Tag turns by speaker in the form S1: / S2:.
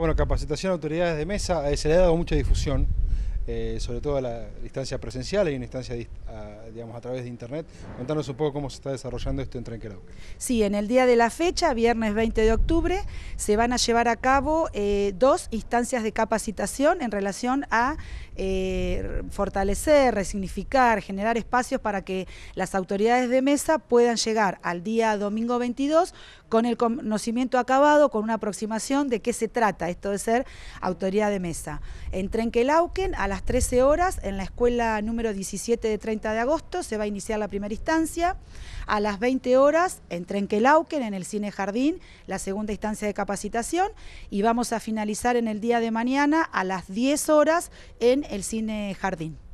S1: Bueno, capacitación a autoridades de mesa, eh, se le ha dado mucha difusión, eh, sobre todo a la instancia presencial y una instancia a digamos, a través de Internet. Contanos un poco cómo se está desarrollando esto en Trenquerau.
S2: Sí, en el día de la fecha, viernes 20 de octubre, se van a llevar a cabo eh, dos instancias de capacitación en relación a eh, fortalecer, resignificar, generar espacios para que las autoridades de mesa puedan llegar al día domingo 22 con el conocimiento acabado, con una aproximación de qué se trata esto de ser autoridad de mesa. En Trenquelauquen, a las 13 horas, en la escuela número 17 de 30 de agosto, se va a iniciar la primera instancia. A las 20 horas en Trenquelauquen, en el Cine Jardín, la segunda instancia de capacitación. Y vamos a finalizar en el día de mañana a las 10 horas en el Cine Jardín.